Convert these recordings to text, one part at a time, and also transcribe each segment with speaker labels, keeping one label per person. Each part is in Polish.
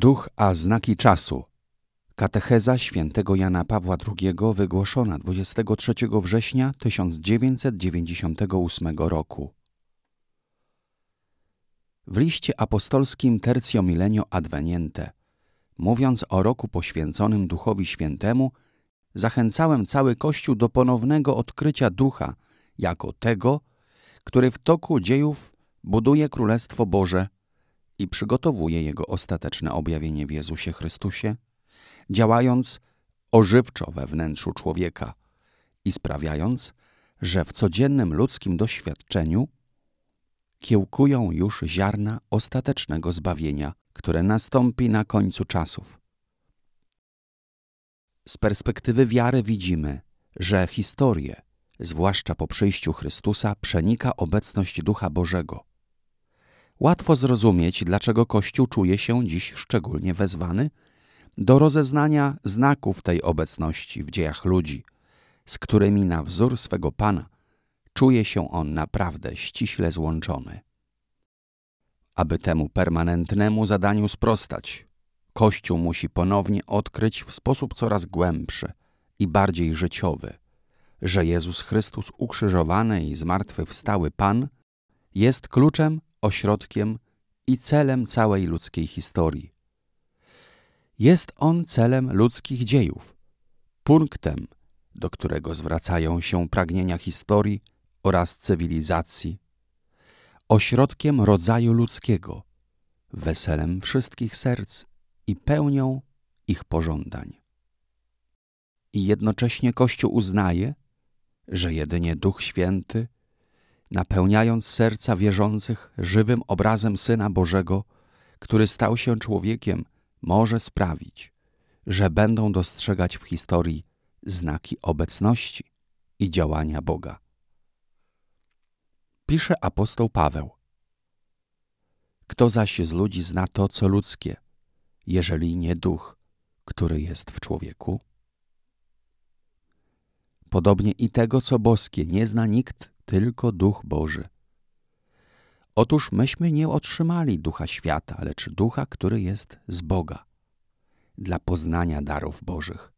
Speaker 1: Duch a znaki czasu. Katecheza świętego Jana Pawła II wygłoszona 23 września 1998 roku. W liście apostolskim Tercio Milenio Adveniente, mówiąc o roku poświęconym Duchowi Świętemu, zachęcałem cały Kościół do ponownego odkrycia Ducha jako tego, który w toku dziejów buduje Królestwo Boże i przygotowuje jego ostateczne objawienie w Jezusie Chrystusie, działając ożywczo we wnętrzu człowieka i sprawiając, że w codziennym ludzkim doświadczeniu kiełkują już ziarna ostatecznego zbawienia, które nastąpi na końcu czasów. Z perspektywy wiary widzimy, że historię, zwłaszcza po przyjściu Chrystusa, przenika obecność Ducha Bożego, łatwo zrozumieć, dlaczego Kościół czuje się dziś szczególnie wezwany do rozeznania znaków tej obecności w dziejach ludzi, z którymi na wzór swego Pana czuje się on naprawdę ściśle złączony. Aby temu permanentnemu zadaniu sprostać, Kościół musi ponownie odkryć w sposób coraz głębszy i bardziej życiowy, że Jezus Chrystus ukrzyżowany i zmartwychwstały Pan jest kluczem ośrodkiem i celem całej ludzkiej historii. Jest on celem ludzkich dziejów, punktem, do którego zwracają się pragnienia historii oraz cywilizacji, ośrodkiem rodzaju ludzkiego, weselem wszystkich serc i pełnią ich pożądań. I jednocześnie Kościół uznaje, że jedynie Duch Święty napełniając serca wierzących żywym obrazem Syna Bożego, który stał się człowiekiem, może sprawić, że będą dostrzegać w historii znaki obecności i działania Boga. Pisze apostoł Paweł. Kto zaś z ludzi zna to, co ludzkie, jeżeli nie duch, który jest w człowieku? Podobnie i tego, co boskie, nie zna nikt, tylko Duch Boży. Otóż myśmy nie otrzymali ducha świata, lecz ducha, który jest z Boga, dla poznania darów Bożych.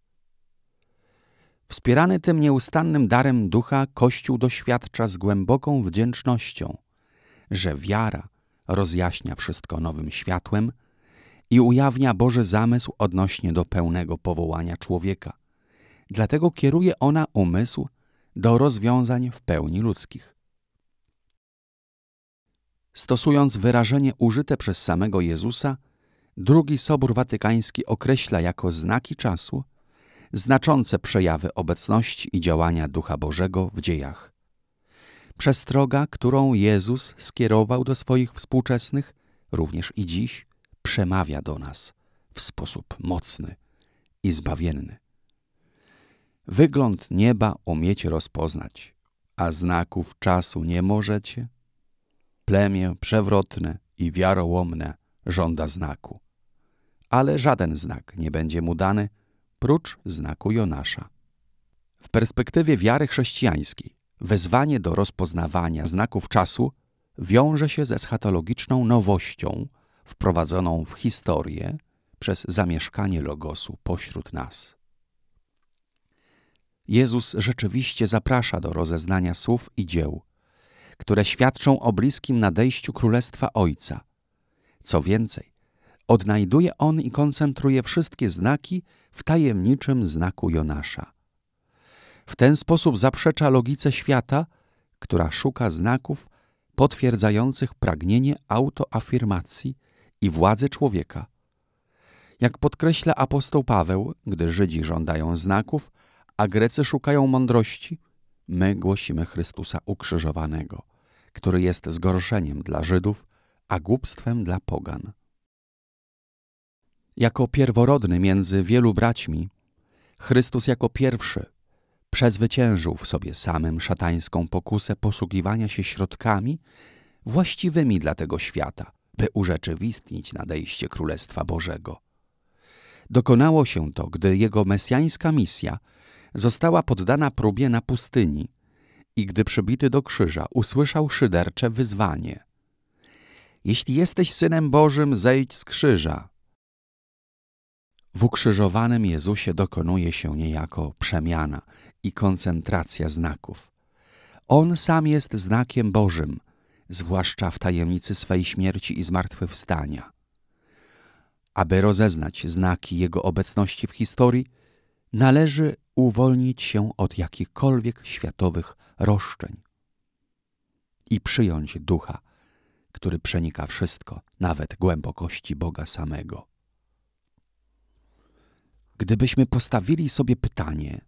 Speaker 1: Wspierany tym nieustannym darem ducha, Kościół doświadcza z głęboką wdzięcznością, że wiara rozjaśnia wszystko nowym światłem i ujawnia Boży zamysł odnośnie do pełnego powołania człowieka. Dlatego kieruje ona umysł do rozwiązań w pełni ludzkich. Stosując wyrażenie użyte przez samego Jezusa, drugi Sobór Watykański określa jako znaki czasu znaczące przejawy obecności i działania Ducha Bożego w dziejach. Przestroga, którą Jezus skierował do swoich współczesnych, również i dziś przemawia do nas w sposób mocny i zbawienny. Wygląd nieba umiecie rozpoznać, a znaków czasu nie możecie? Plemię przewrotne i wiarołomne żąda znaku, ale żaden znak nie będzie mu dany, prócz znaku Jonasza. W perspektywie wiary chrześcijańskiej wezwanie do rozpoznawania znaków czasu wiąże się ze schatologiczną nowością wprowadzoną w historię przez zamieszkanie Logosu pośród nas. Jezus rzeczywiście zaprasza do rozeznania słów i dzieł, które świadczą o bliskim nadejściu Królestwa Ojca. Co więcej, odnajduje on i koncentruje wszystkie znaki w tajemniczym znaku Jonasza. W ten sposób zaprzecza logice świata, która szuka znaków potwierdzających pragnienie autoafirmacji i władzy człowieka. Jak podkreśla apostoł Paweł, gdy Żydzi żądają znaków, a Grecy szukają mądrości, my głosimy Chrystusa ukrzyżowanego, który jest zgorszeniem dla Żydów, a głupstwem dla pogan. Jako pierworodny między wielu braćmi, Chrystus jako pierwszy przezwyciężył w sobie samym szatańską pokusę posługiwania się środkami właściwymi dla tego świata, by urzeczywistnić nadejście Królestwa Bożego. Dokonało się to, gdy jego mesjańska misja – została poddana próbie na pustyni i gdy przybity do krzyża usłyszał szydercze wyzwanie. Jeśli jesteś Synem Bożym, zejdź z krzyża. W ukrzyżowanym Jezusie dokonuje się niejako przemiana i koncentracja znaków. On sam jest znakiem Bożym, zwłaszcza w tajemnicy swej śmierci i zmartwychwstania. Aby rozeznać znaki Jego obecności w historii, należy uwolnić się od jakichkolwiek światowych roszczeń i przyjąć ducha, który przenika wszystko, nawet głębokości Boga samego. Gdybyśmy postawili sobie pytanie,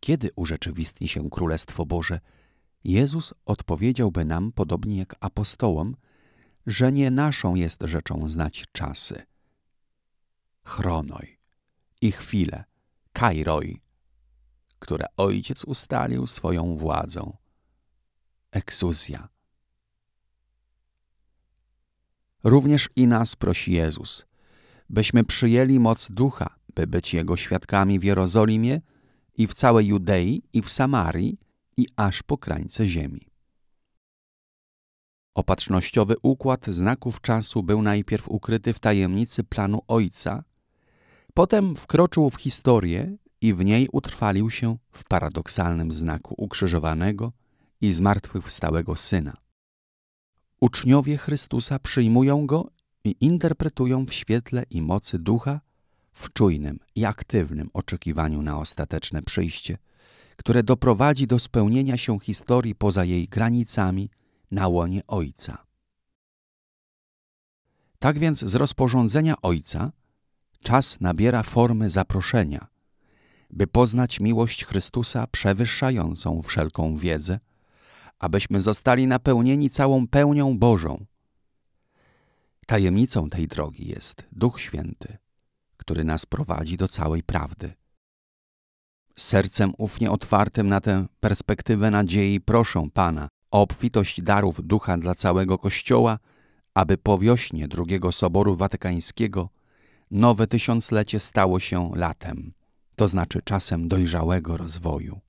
Speaker 1: kiedy urzeczywistni się Królestwo Boże, Jezus odpowiedziałby nam, podobnie jak apostołom, że nie naszą jest rzeczą znać czasy. Chronoj i chwile, kajroj które ojciec ustalił swoją władzą. Eksuzja. Również i nas prosi Jezus, byśmy przyjęli moc ducha, by być Jego świadkami w Jerozolimie i w całej Judei i w Samarii i aż po krańce ziemi. Opatrznościowy układ znaków czasu był najpierw ukryty w tajemnicy planu Ojca, potem wkroczył w historię i w niej utrwalił się w paradoksalnym znaku ukrzyżowanego i zmartwychwstałego Syna. Uczniowie Chrystusa przyjmują go i interpretują w świetle i mocy ducha w czujnym i aktywnym oczekiwaniu na ostateczne przyjście, które doprowadzi do spełnienia się historii poza jej granicami na łonie Ojca. Tak więc z rozporządzenia Ojca czas nabiera formy zaproszenia, by poznać miłość Chrystusa przewyższającą wszelką wiedzę, abyśmy zostali napełnieni całą pełnią Bożą. Tajemnicą tej drogi jest Duch Święty, który nas prowadzi do całej prawdy. Z sercem ufnie otwartym na tę perspektywę nadziei proszę Pana o obfitość darów ducha dla całego Kościoła, aby po wiośnie drugiego Soboru Watykańskiego nowe tysiąclecie stało się latem to znaczy czasem dojrzałego rozwoju.